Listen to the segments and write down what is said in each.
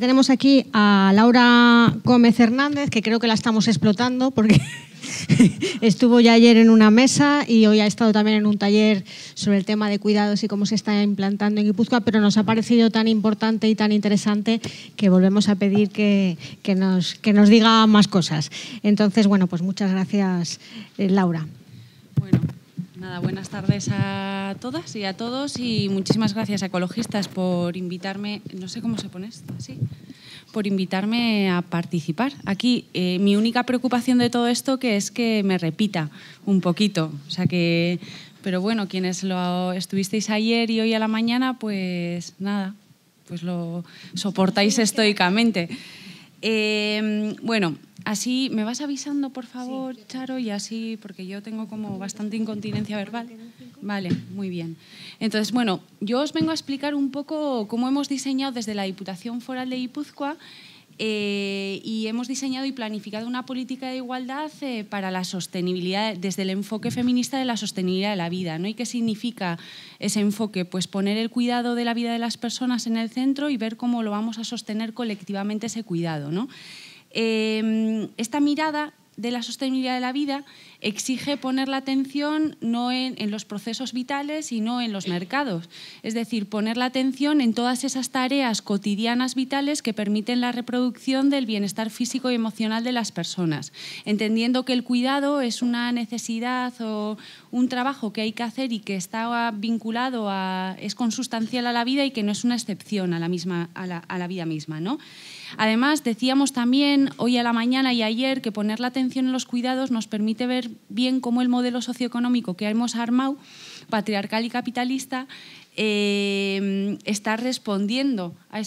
tenemos aquí a Laura Gómez Hernández, que creo que la estamos explotando porque estuvo ya ayer en una mesa y hoy ha estado también en un taller sobre el tema de cuidados y cómo se está implantando en Guipúzcoa, pero nos ha parecido tan importante y tan interesante que volvemos a pedir que, nos, que nos diga más cosas. Entonces, bueno, pues muchas gracias, eh, Laura. Bueno. Nada, buenas tardes a todas y a todos y muchísimas gracias a Ecologistas por invitarme, no sé cómo se pone esto, ¿sí? por invitarme a participar. Aquí eh, mi única preocupación de todo esto que es que me repita un poquito, o sea que, pero bueno, quienes lo estuvisteis ayer y hoy a la mañana, pues nada, pues lo soportáis estoicamente. Eh, bueno, Así, ¿me vas avisando, por favor, Charo? Y así, porque yo tengo como bastante incontinencia verbal. Vale, muy bien. Entonces, bueno, yo os vengo a explicar un poco cómo hemos diseñado desde la Diputación Foral de Guipúzcoa eh, y hemos diseñado y planificado una política de igualdad eh, para la sostenibilidad, desde el enfoque feminista de la sostenibilidad de la vida. ¿no? ¿Y qué significa ese enfoque? Pues poner el cuidado de la vida de las personas en el centro y ver cómo lo vamos a sostener colectivamente ese cuidado. ¿no? Em, esta mirada de la sostenibilidad de la vida exige poner la atención no en, los procesos vitales, sino en los mercados. Es decir, poner la atención en todas esas tareas cotidianas vitales que permiten la reproducción del bienestar físico y emocional de las personas, entendiendo que el cuidado es una necesidad o un trabajo que hay que hacer y que está vinculado a, es consustancial a la vida y que no es una excepción a la, misma, a la, vida misma. ¿no? Además, decíamos también hoy a la mañana y ayer que poner la atención en los cuidados nos permite ver bien cómo el modelo socioeconómico que hemos armado, patriarcal y capitalista, Em, está respondiendo a,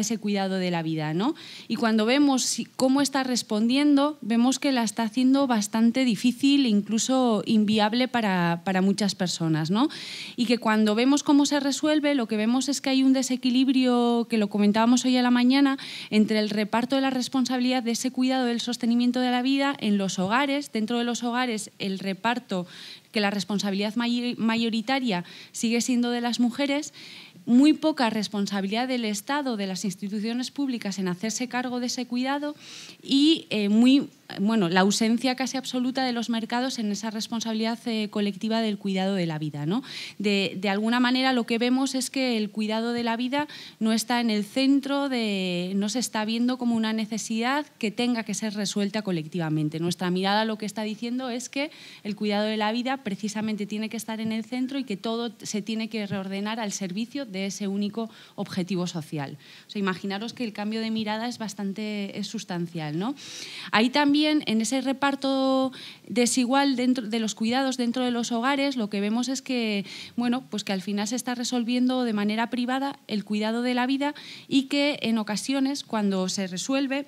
ese cuidado de la vida. ¿no? Y cuando vemos cómo está respondiendo, vemos que la está haciendo bastante difícil e incluso inviable para, muchas personas. ¿no? Y que cuando vemos cómo se resuelve, lo que vemos es que hay un desequilibrio, que lo comentábamos hoy a la mañana, entre el reparto de la responsabilidad de ese cuidado del sostenimiento de la vida en los hogares, dentro de los hogares el reparto que la responsabilidad mayoritaria sigue siendo de las mujeres, muy poca responsabilidad del Estado, de las instituciones públicas en hacerse cargo de ese cuidado y eh, muy bueno, la ausencia casi absoluta de los mercados en esa responsabilidad eh, colectiva del cuidado de la vida. ¿no? De, alguna manera lo que vemos es que el cuidado de la vida no está en el centro, de, no se está viendo como una necesidad que tenga que ser resuelta colectivamente. Nuestra mirada lo que está diciendo es que el cuidado de la vida precisamente tiene que estar en el centro y que todo se tiene que reordenar al servicio de ese único objetivo social. imaginaros que el cambio de mirada es bastante sustancial. ¿no? Ahí también en ese reparto desigual dentro de los cuidados dentro de los hogares, lo que vemos es que, bueno, pues que al final se está resolviendo de manera privada el cuidado de la vida y que en ocasiones cuando se resuelve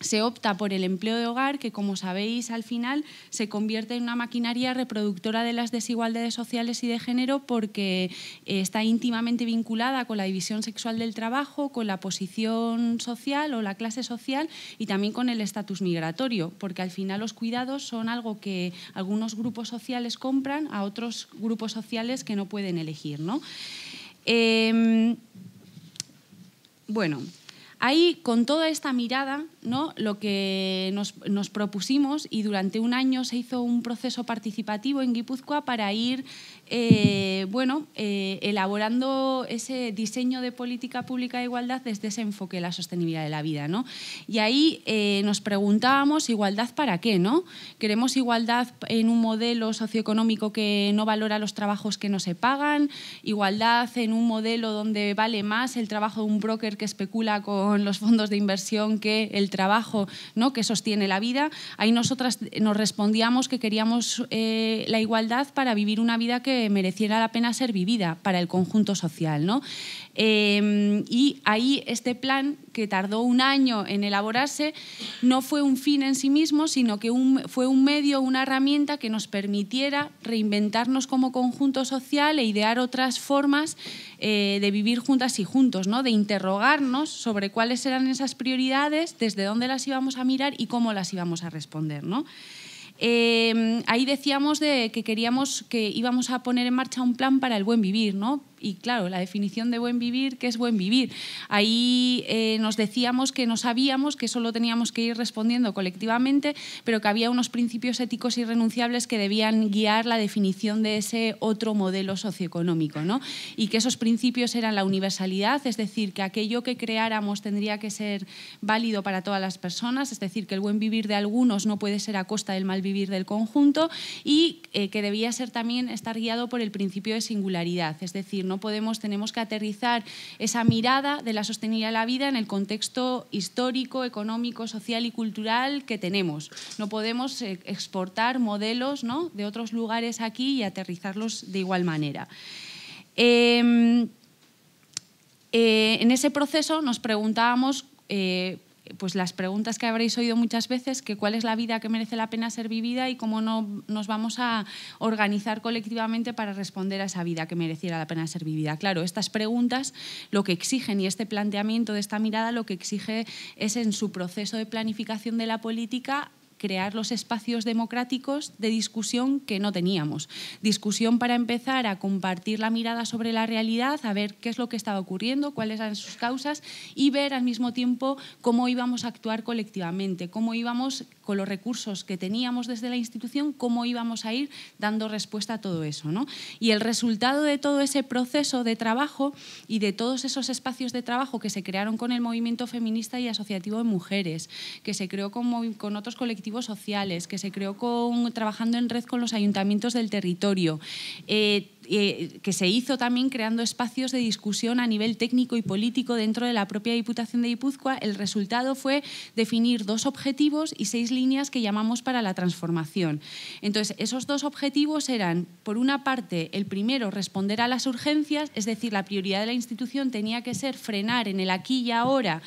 se opta por el empleo de hogar, que como sabéis al final se convierte en una maquinaria reproductora de las desigualdades sociales y de género porque eh, está íntimamente vinculada con la división sexual del trabajo, con la posición social o la clase social y también con el estatus migratorio, porque al final los cuidados son algo que algunos grupos sociales compran a otros grupos sociales que no pueden elegir. Em, bueno, Ahí, con toda esta mirada, ¿no? lo que nos, nos propusimos y durante un año se hizo un proceso participativo en Guipúzcoa para ir eh, bueno, eh, elaborando ese diseño de política pública de igualdad desde ese enfoque de la sostenibilidad de la vida, ¿no? Y ahí eh, nos preguntábamos, ¿igualdad para qué, no? ¿Queremos igualdad en un modelo socioeconómico que no valora los trabajos que no se pagan? ¿Igualdad en un modelo donde vale más el trabajo de un broker que especula con los fondos de inversión que el trabajo ¿no? que sostiene la vida? Ahí nosotras nos respondíamos que queríamos la igualdad para vivir una vida que mereciera la pena ser vivida para el conjunto social. ¿no? Em, y ahí este plan, que tardó un año en elaborarse, no fue un fin en sí mismo, sino que fue un medio, una herramienta que nos permitiera reinventarnos como conjunto social e idear otras formas eh, de vivir juntas y juntos, ¿no? de interrogarnos sobre cuáles eran esas prioridades, desde dónde las íbamos a mirar y cómo las íbamos a responder. ¿no? Em, ahí decíamos de que queríamos que íbamos a poner en marcha un plan para el buen vivir, ¿no? y claro, la definición de buen vivir, ¿qué es buen vivir? Ahí eh, nos decíamos que no sabíamos, que solo teníamos que ir respondiendo colectivamente, pero que había unos principios éticos irrenunciables que debían guiar la definición de ese otro modelo socioeconómico, ¿no? Y que esos principios eran la universalidad, es decir, que aquello que creáramos tendría que ser válido para todas las personas, es decir, que el buen vivir de algunos no puede ser a costa del mal vivir del conjunto y eh, que debía ser también estar guiado por el principio de singularidad, es decir, no podemos, tenemos que aterrizar esa mirada de la sostenibilidad de la vida en el contexto histórico, económico, social y cultural que tenemos. No podemos eh, exportar modelos de otros lugares aquí y aterrizarlos de igual manera. Em, eh, en ese proceso nos preguntábamos eh, pues las preguntas que habréis oído muchas veces, que cuál es la vida que merece la pena ser vivida y cómo no, nos vamos a organizar colectivamente para responder a esa vida que mereciera la pena ser vivida. Claro, estas preguntas lo que exigen y este planteamiento de esta mirada lo que exige es en su proceso de planificación de la política crear los espacios democráticos de discusión que no teníamos. Discusión para empezar a compartir la mirada sobre la realidad, a ver qué es lo que estaba ocurriendo, cuáles eran sus causas y ver al mismo tiempo cómo íbamos a actuar colectivamente, cómo íbamos con los recursos que teníamos desde la institución, cómo íbamos a ir dando respuesta a todo eso. ¿no? Y el resultado de todo ese proceso de trabajo y de todos esos espacios de trabajo que se crearon con el movimiento feminista y asociativo de mujeres, que se creó con, otros colectivos sociales, que se creó con, trabajando en red con los ayuntamientos del territorio. Eh, eh, que se hizo también creando espacios de discusión a nivel técnico y político dentro de la propia Diputación de Guipúzcoa, el resultado fue definir dos objetivos y seis líneas que llamamos para la transformación. Entonces, esos dos objetivos eran, por una parte, el primero, responder a las urgencias, es decir, la prioridad de la institución tenía que ser frenar en el aquí y ahora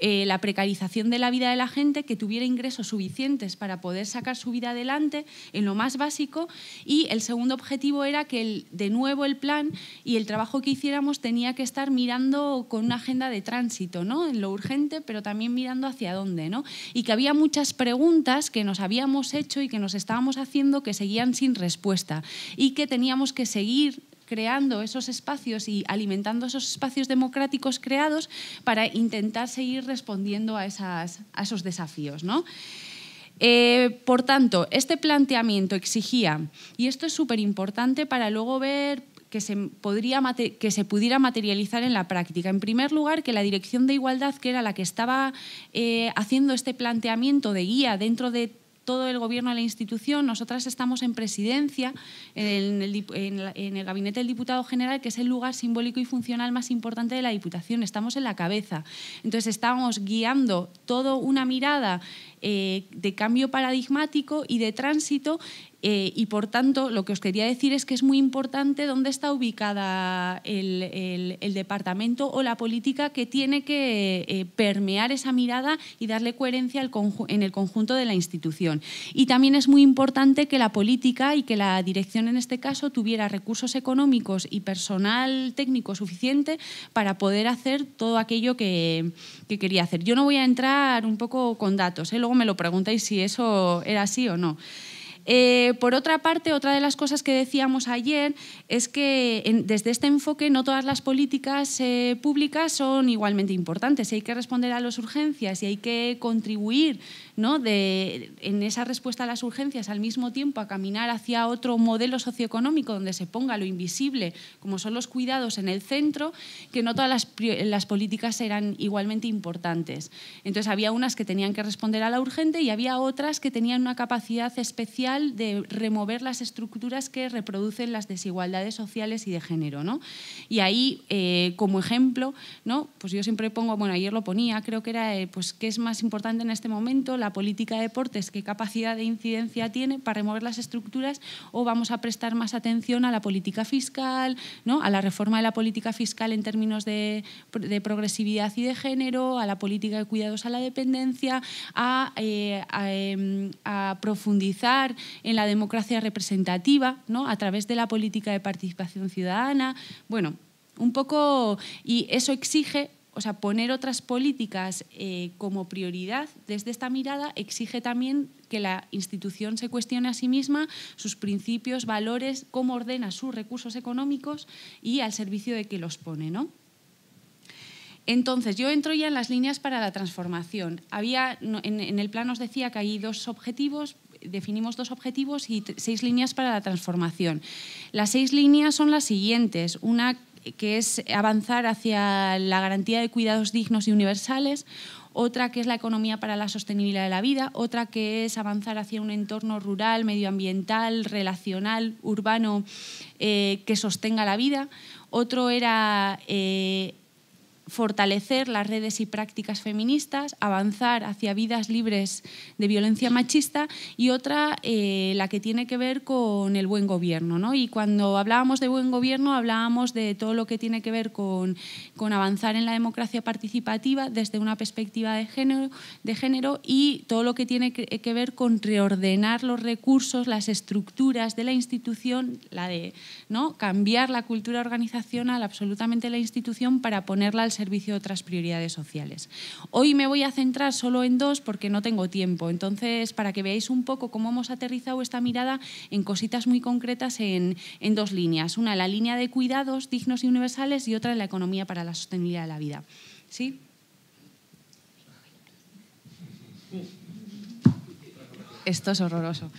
eh, la precarización de la vida de la gente, que tuviera ingresos suficientes para poder sacar su vida adelante en lo más básico. Y el segundo objetivo era que, el, de nuevo, el plan y el trabajo que hiciéramos tenía que estar mirando con una agenda de tránsito, ¿no? en lo urgente, pero también mirando hacia dónde. ¿no? Y que había muchas preguntas que nos habíamos hecho y que nos estábamos haciendo que seguían sin respuesta y que teníamos que seguir creando esos espacios y alimentando esos espacios democráticos creados para intentar seguir respondiendo a, esas, a esos desafíos. Eh, por tanto, este planteamiento exigía, y esto es súper importante para luego ver que se, podría, que se pudiera materializar en la práctica. En primer lugar, que la Dirección de Igualdad, que era la que estaba eh, haciendo este planteamiento de guía dentro de todo el gobierno a la institución. Nosotras estamos en presidencia, en el, en el, gabinete del diputado general, que es el lugar simbólico y funcional más importante de la Diputación. Estamos en la cabeza. Entonces estamos guiando toda una mirada eh, de cambio paradigmático y de tránsito eh, y por tanto, lo que os quería decir es que es muy importante dónde está ubicada el, departamento o la política que tiene que eh, permear esa mirada y darle coherencia en el conjunto de la institución. Y también es muy importante que la política y que la dirección en este caso tuviera recursos económicos y personal técnico suficiente para poder hacer todo aquello que, quería hacer. Yo no voy a entrar un poco con datos, luego me lo preguntáis si eso era así o no. Eh, por otra parte, otra de las cosas que decíamos ayer es que desde este enfoque no todas las políticas eh, públicas son igualmente importantes. Hay que responder a las urgencias y hay que contribuir ¿no? de, en esa respuesta a las urgencias al mismo tiempo a caminar hacia otro modelo socioeconómico donde se ponga lo invisible, como son los cuidados en el centro, que no todas las, las políticas eran igualmente importantes. Entonces había unas que tenían que responder a la urgente y había otras que tenían una capacidad especial de remover las estructuras que reproducen las desigualdades sociales y de género. Y ahí, eh, como ejemplo, pues yo siempre pongo, bueno, ayer lo ponía, creo que era, eh, pues, ¿qué es más importante en este momento? ¿La política de deportes? ¿Qué capacidad de incidencia tiene para remover las estructuras? ¿O vamos a prestar más atención a la política fiscal, a la reforma de la política fiscal en términos de, progresividad y de género, a la política de cuidados a la dependencia, a eh, em, profundizar en la democracia representativa, a través de la política de participación ciudadana. Bueno, un poco, y eso exige o sea, poner otras políticas eh, como prioridad desde esta mirada exige también que la institución se cuestione a sí misma sus principios, valores, cómo ordena sus recursos económicos y al servicio de que los pone, Entonces, yo entro ya en las líneas para la transformación. Había, en el plan os decía que hay dos objetivos, definimos dos objetivos y seis líneas para la transformación. Las seis líneas son las siguientes. Una que es avanzar hacia la garantía de cuidados dignos y universales, otra que es la economía para la sostenibilidad de la vida, otra que es avanzar hacia un entorno rural, medioambiental, relacional, urbano, eh, que sostenga la vida, otro era eh, fortalecer las redes y prácticas feministas, avanzar hacia vidas libres de violencia machista y otra, eh, la que tiene que ver con el buen gobierno. Y cuando hablábamos de buen gobierno, hablábamos de todo lo que tiene que ver con, con avanzar en la democracia participativa desde una perspectiva de género, de género y todo lo que tiene que, ver con reordenar los recursos, las estructuras de la institución, la de ¿no? cambiar la cultura organizacional absolutamente la institución para ponerla al servicio servicio de otras prioridades sociales. Hoy me voy a centrar solo en dos porque no tengo tiempo, entonces para que veáis un poco cómo hemos aterrizado esta mirada en cositas muy concretas en, dos líneas, una la línea de cuidados dignos y universales y otra en la economía para la sostenibilidad de la vida. ¿Sí? Esto es horroroso.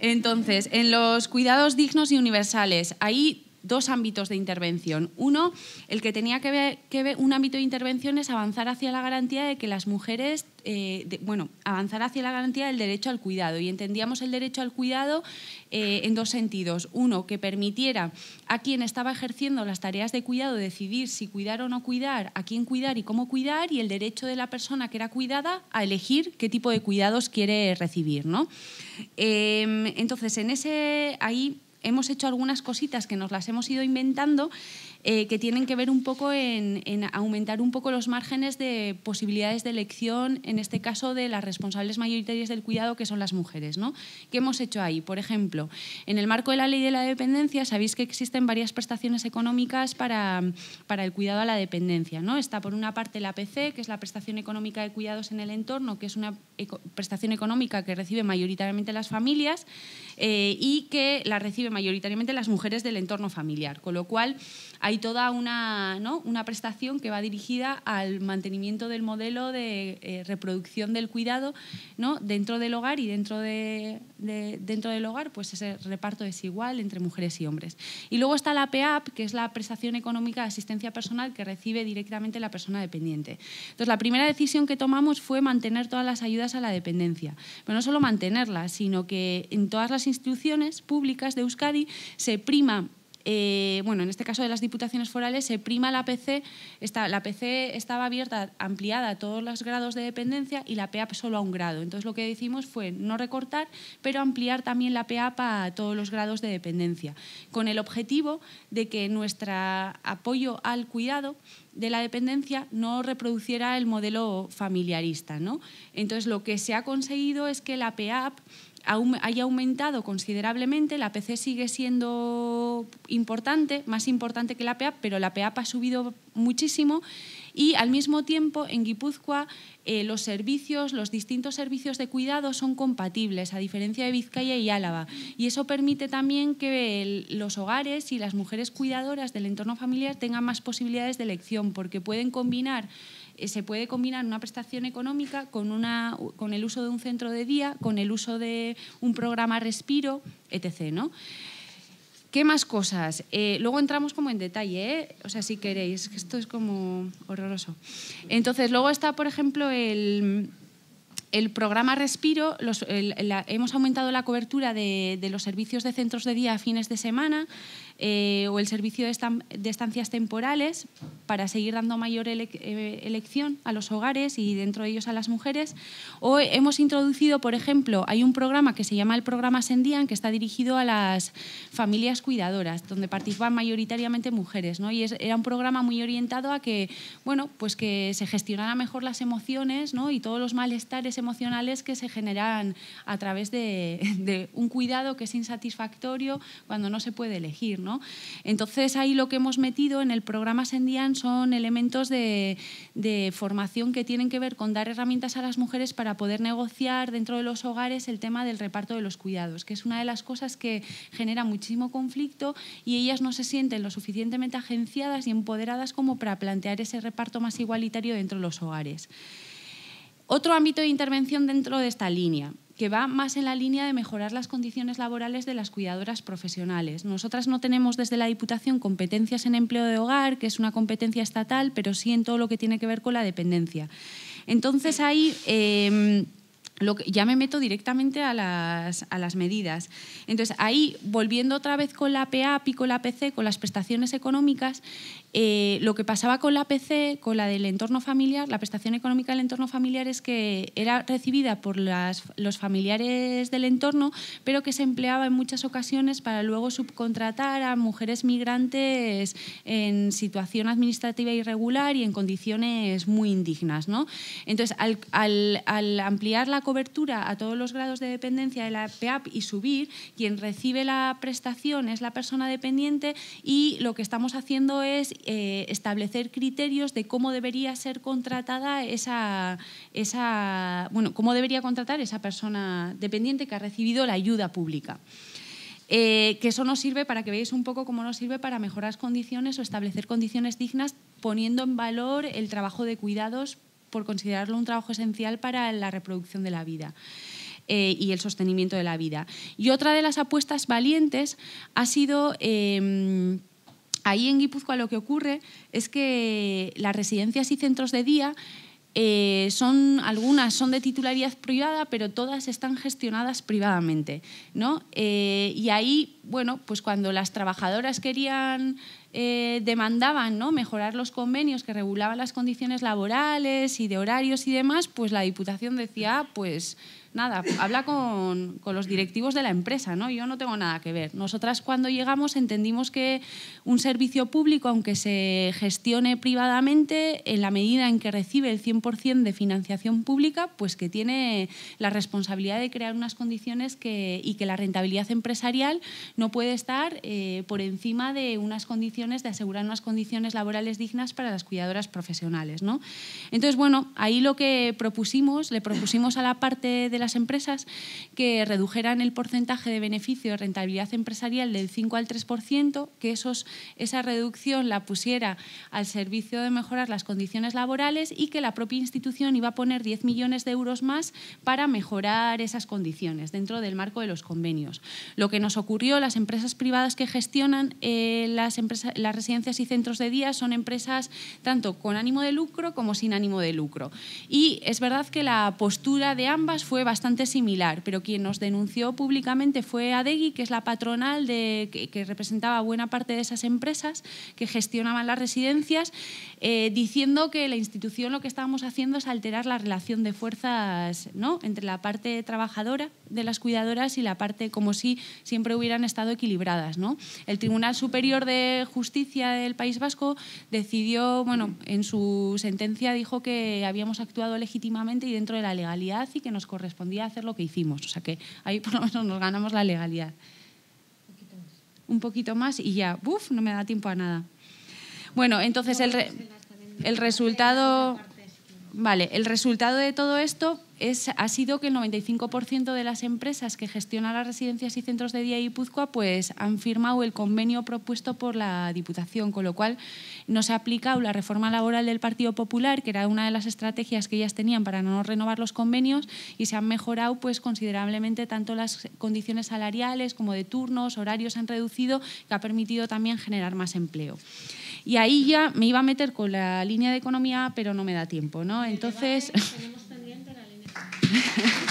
Entonces, en los cuidados dignos y universales, ahí dos ámbitos de intervención. Uno, el que tenía que ver, que un ámbito de intervención es avanzar hacia la garantía de que las mujeres, eh, bueno, avanzar hacia la garantía del derecho al cuidado. Y entendíamos el derecho al cuidado eh, en dos sentidos. Uno, que permitiera a quien estaba ejerciendo las tareas de cuidado decidir si cuidar o no cuidar, a quién cuidar y cómo cuidar, y el derecho de la persona que era cuidada a elegir qué tipo de cuidados quiere recibir. ¿no? Em, entonces, en ese, ahí hemos hecho algunas cositas que nos las hemos ido inventando eh, que tienen que ver un poco en, aumentar un poco los márgenes de posibilidades de elección, en este caso de las responsables mayoritarias del cuidado, que son las mujeres. ¿no? ¿Qué hemos hecho ahí? Por ejemplo, en el marco de la ley de la dependencia, sabéis que existen varias prestaciones económicas para, para el cuidado a la dependencia. ¿no? Está por una parte la PC, que es la prestación económica de cuidados en el entorno, que es una prestación económica que recibe mayoritariamente las familias eh, y que la reciben mayoritariamente las mujeres del entorno familiar, con lo cual hay toda una, ¿no? una prestación que va dirigida al mantenimiento del modelo de eh, reproducción del cuidado ¿no? dentro del hogar y dentro, de, dentro del hogar, pues ese reparto desigual entre mujeres y hombres. Y luego está la PEAP, que es la prestación económica de asistencia personal que recibe directamente la persona dependiente. Entonces, la primera decisión que tomamos fue mantener todas las ayudas a la dependencia, pero no solo mantenerlas, sino que en todas las instituciones públicas de Euskadi se prima eh, bueno, en este caso de las diputaciones forales, se prima la PC, la PC estaba abierta, ampliada a todos los grados de dependencia y la PEAP solo a un grado. Entonces lo que decimos fue no recortar, pero ampliar también la PEAP a todos los grados de dependencia, con el objetivo de que nuestro apoyo al cuidado de la dependencia no reproduciera el modelo familiarista. ¿no? Entonces lo que se ha conseguido es que la PEAP haya aumentado considerablemente, la PC sigue siendo importante, más importante que la PEAP, pero la PEAP ha subido muchísimo y al mismo tiempo en Guipúzcoa eh, los servicios, los distintos servicios de cuidado son compatibles, a diferencia de Vizcaya y Álava. Y eso permite también que los hogares y las mujeres cuidadoras del entorno familiar tengan más posibilidades de elección, porque pueden combinar eh, se puede combinar una prestación económica con, una, con el uso de un centro de día, con el uso de un programa respiro, etc. ¿Qué más cosas? Eh, luego entramos como en detalle, ¿eh? o sea, si queréis, que esto es como horroroso. Entonces, luego está, por ejemplo, el, programa Respiro, hemos aumentado la cobertura de, de, los servicios de centros de día a fines de semana, eh, o el servicio de, estancias temporales para seguir dando mayor eh, elección a los hogares y dentro de ellos a las mujeres. O hemos introducido, por ejemplo, hay un programa que se llama el programa Sendian que está dirigido a las familias cuidadoras, donde participan mayoritariamente mujeres. ¿no? Y era un programa muy orientado a que, bueno, pues que se gestionaran mejor las emociones ¿no? y todos los malestares emocionales que se generan a través de, de un cuidado que es insatisfactorio cuando no se puede elegir. Entonces ahí lo que hemos metido en el programa Sendian son elementos de formación que tienen que ver con dar herramientas a las mujeres para poder negociar dentro de los hogares el tema del reparto de los cuidados, que es una de las cosas que genera muchísimo conflicto y ellas no se sienten lo suficientemente agenciadas y empoderadas como para plantear ese reparto más igualitario dentro de los hogares. Otro ámbito de intervención dentro de esta línea que va más en la línea de mejorar las condiciones laborales de las cuidadoras profesionales. Nosotras no tenemos desde la Diputación competencias en empleo de hogar, que es una competencia estatal, pero sí en todo lo que tiene que ver con la dependencia. Entonces ahí... Em, lo que, ya me meto directamente a las, a las, medidas. Entonces, ahí, volviendo otra vez con la PAP y con la PC, con las prestaciones económicas, eh, lo que pasaba con la PC, con la del entorno familiar, la prestación económica del entorno familiar es que era recibida por las, los familiares del entorno, pero que se empleaba en muchas ocasiones para luego subcontratar a mujeres migrantes en situación administrativa irregular y en condiciones muy indignas. ¿no? Entonces, al, al, al ampliar la cobertura a todos los grados de dependencia de la PEAP y subir, quien recibe la prestación es la persona dependiente y lo que estamos haciendo es eh, establecer criterios de cómo debería ser contratada esa, esa, bueno, cómo debería contratar esa persona dependiente que ha recibido la ayuda pública. Eh, que eso nos sirve para que veáis un poco cómo nos sirve para mejorar condiciones o establecer condiciones dignas poniendo en valor el trabajo de cuidados por considerarlo un trabajo esencial para la reproducción de la vida. Eh, y el sostenimiento de la vida. Y otra de las apuestas valientes ha sido... Em, ahí en Guipúzcoa lo que ocurre es que las residencias y centros de día eh, son, algunas son de titularidad privada, pero todas están gestionadas privadamente. ¿no? Eh, y ahí, bueno, pues cuando las trabajadoras querían, eh, demandaban ¿no? mejorar los convenios que regulaban las condiciones laborales y de horarios y demás, pues la Diputación decía, ah, pues nada, habla con, los directivos de la empresa, ¿no? Yo no tengo nada que ver. Nosotras cuando llegamos entendimos que un servicio público, aunque se gestione privadamente, en la medida en que recibe el 100% de financiación pública, pues que tiene la responsabilidad de crear unas condiciones que, y que la rentabilidad empresarial no puede estar eh, por encima de unas condiciones, de asegurar unas condiciones laborales dignas para las cuidadoras profesionales, ¿no? Entonces, bueno, ahí lo que propusimos, le propusimos a la parte de la empresas que redujeran el porcentaje de beneficio de rentabilidad empresarial del 5 al 3%, que esos, esa reducción la pusiera al servicio de mejorar las condiciones laborales y que la propia institución iba a poner 10 millones de euros más para mejorar esas condiciones dentro del marco de los convenios. Lo que nos ocurrió, las empresas privadas que gestionan eh, las, empresas las residencias y centros de día son empresas tanto con ánimo de lucro como sin ánimo de lucro. Y es verdad que la postura de ambas fue bastante bastante similar, pero quien nos denunció públicamente fue Adegui, que es la patronal de, que, representaba buena parte de esas empresas que gestionaban las residencias, eh, diciendo que la institución lo que estábamos haciendo es alterar la relación de fuerzas ¿no? entre la parte trabajadora de las cuidadoras y la parte como si siempre hubieran estado equilibradas. ¿no? El Tribunal Superior de Justicia del País Vasco decidió, bueno, en su sentencia dijo que habíamos actuado legítimamente y dentro de la legalidad y que nos correspondía día hacer lo que hicimos. O sea que ahí por lo menos nos ganamos la legalidad. Un poquito más, y ya, ¡buf! No me da tiempo a nada. Bueno, entonces el, el resultado... Vale, el resultado de todo esto ha sido que el 95% de las empresas que gestionan las residencias y centros de día y Puzcoa, pues, han firmado el convenio propuesto por la Diputación, con lo cual no se ha aplicado la reforma laboral del Partido Popular, que era una de las estrategias que ellas tenían para no renovar los convenios, y se han mejorado pues, considerablemente tanto las condiciones salariales como de turnos, horarios han reducido, que ha permitido también generar más empleo. Y ahí ya me iba a meter con la línea de economía, pero no me da tiempo. ¿no? Entonces. Thank you.